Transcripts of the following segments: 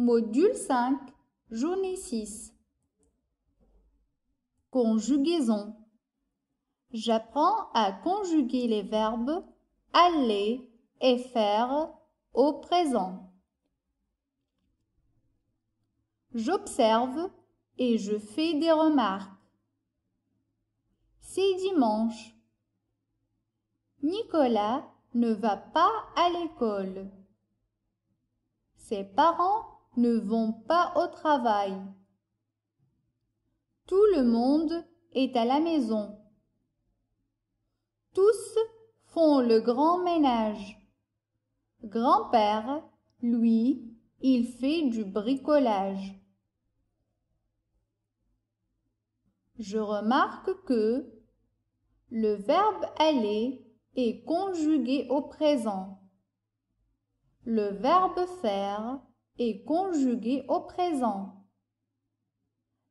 Module 5, journée 6. Conjugaison. J'apprends à conjuguer les verbes aller et faire au présent. J'observe et je fais des remarques. C'est dimanche. Nicolas ne va pas à l'école. Ses parents ne vont pas au travail. Tout le monde est à la maison. Tous font le grand ménage. Grand-père, lui, il fait du bricolage. Je remarque que le verbe aller est conjugué au présent. Le verbe faire et conjugué au présent.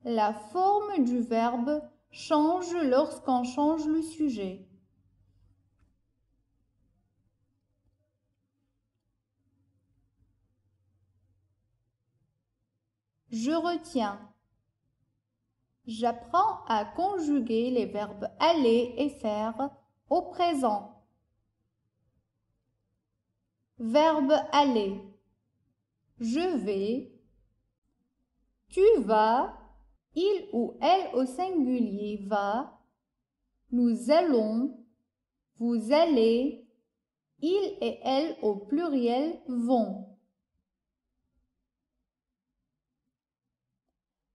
La forme du verbe change lorsqu'on change le sujet. Je retiens. J'apprends à conjuguer les verbes aller et faire au présent. Verbe aller je vais, tu vas, il ou elle au singulier va, nous allons, vous allez, il et elle au pluriel vont.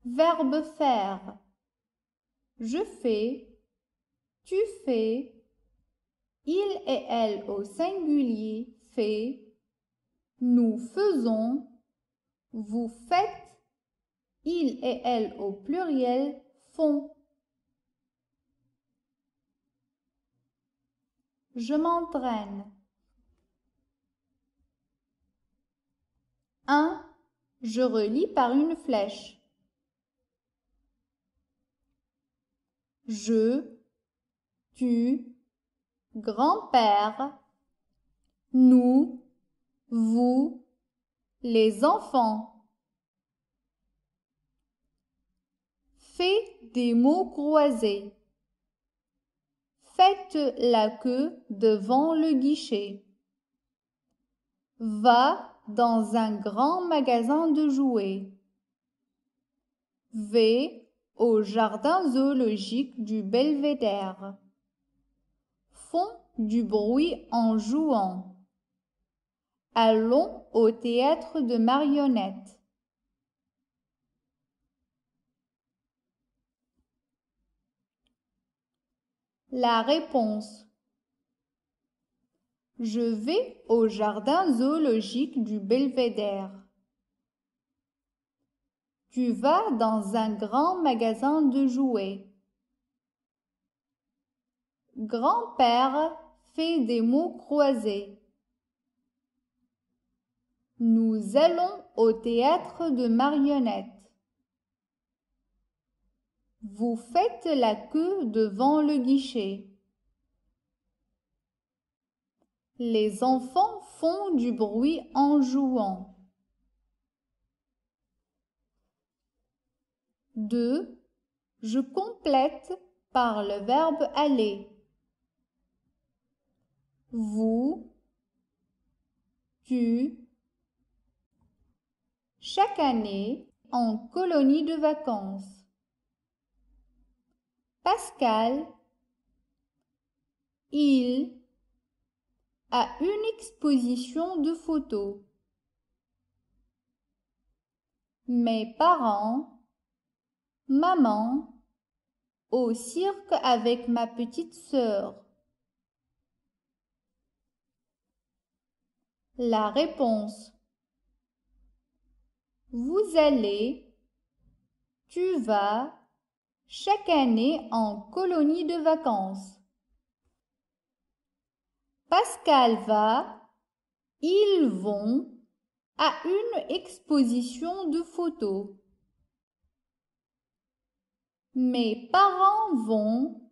Verbe faire. Je fais, tu fais, il et elle au singulier fait, nous faisons, vous faites, il et elle au pluriel font. Je m'entraîne. Un, Je relis par une flèche. Je, tu, grand-père, nous, vous, les enfants. Fais des mots croisés. Faites la queue devant le guichet. Va dans un grand magasin de jouets. V au jardin zoologique du Belvédère. Font du bruit en jouant. Allons au théâtre de marionnettes. La réponse. Je vais au jardin zoologique du Belvédère. Tu vas dans un grand magasin de jouets. Grand-père fait des mots croisés. Nous allons au théâtre de marionnettes. Vous faites la queue devant le guichet. Les enfants font du bruit en jouant. Deux, Je complète par le verbe aller. Vous, tu, chaque année en colonie de vacances. Pascal, il a une exposition de photos. Mes parents, maman, au cirque avec ma petite sœur. La réponse vous allez. Tu vas. Chaque année en colonie de vacances. Pascal va. Ils vont à une exposition de photos. Mes parents vont.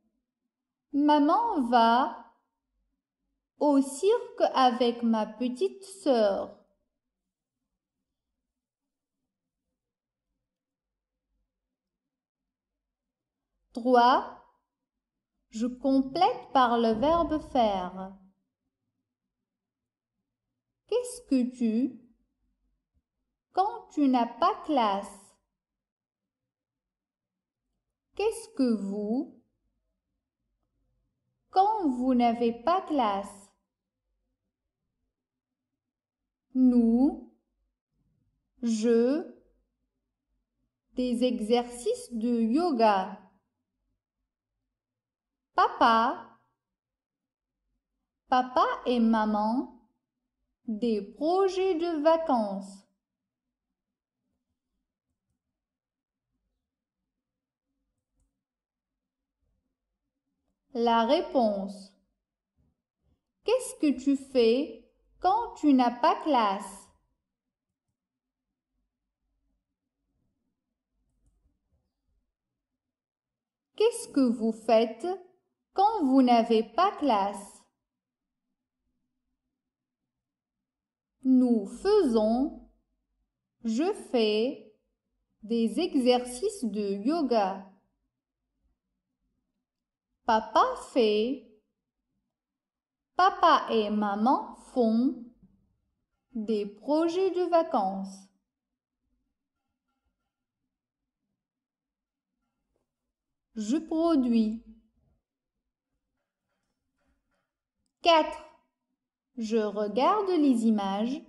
Maman va au cirque avec ma petite sœur. Droit, je complète par le verbe faire. Qu'est-ce que tu quand tu n'as pas classe Qu'est-ce que vous quand vous n'avez pas classe Nous, je, des exercices de yoga. Papa. Papa et maman. Des projets de vacances. La réponse. Qu'est-ce que tu fais quand tu n'as pas classe Qu'est-ce que vous faites quand vous n'avez pas classe. Nous faisons, je fais des exercices de yoga. Papa fait, papa et maman font des projets de vacances. Je produis. 4. Je regarde les images.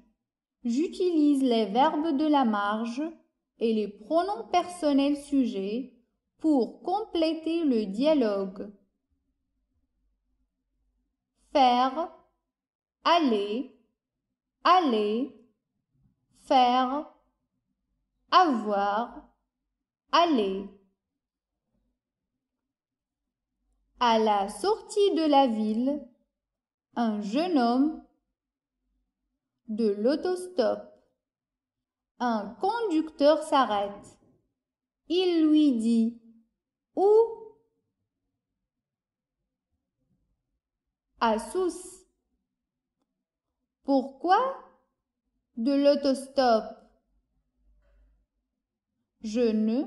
J'utilise les verbes de la marge et les pronoms personnels sujets pour compléter le dialogue. Faire, aller, aller, faire, avoir, aller. À la sortie de la ville, un jeune homme. De l'autostop. Un conducteur s'arrête. Il lui dit Où À Sousse. Pourquoi de l'autostop Je ne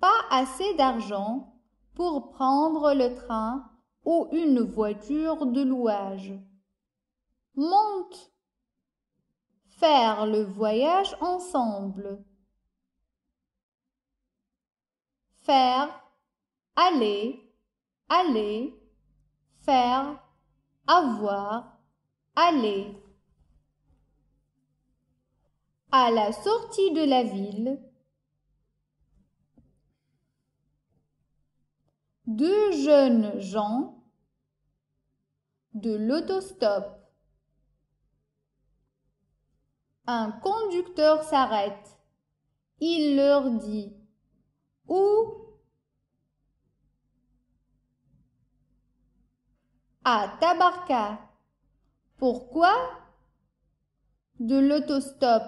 pas assez d'argent pour prendre le train ou une voiture de louage. Monte. Faire le voyage ensemble. Faire, aller, aller, faire, avoir, aller. À la sortie de la ville, deux jeunes gens de l'autostop. Un conducteur s'arrête. Il leur dit Où À Tabarka. Pourquoi De l'autostop.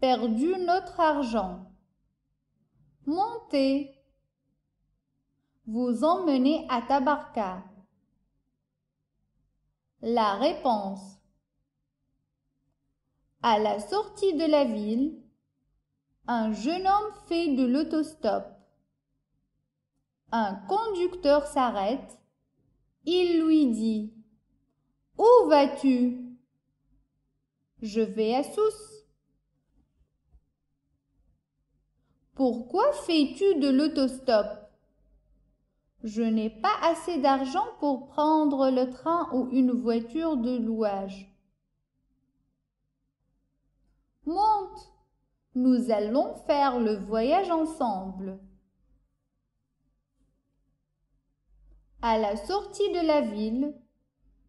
Perdu notre argent. Montez vous emmenez à Tabarka La réponse À la sortie de la ville, un jeune homme fait de l'autostop. Un conducteur s'arrête. Il lui dit Où vas-tu Je vais à Sousse. Pourquoi fais-tu de l'autostop je n'ai pas assez d'argent pour prendre le train ou une voiture de louage. Monte, nous allons faire le voyage ensemble. À la sortie de la ville,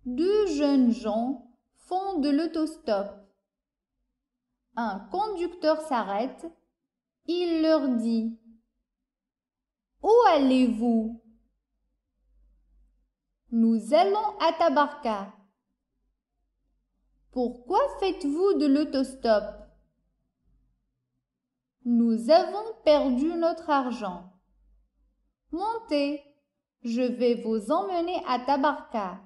deux jeunes gens font de l'autostop. Un conducteur s'arrête. Il leur dit Où allez-vous nous allons à Tabarka. Pourquoi faites-vous de l'autostop Nous avons perdu notre argent. Montez, je vais vous emmener à Tabarka.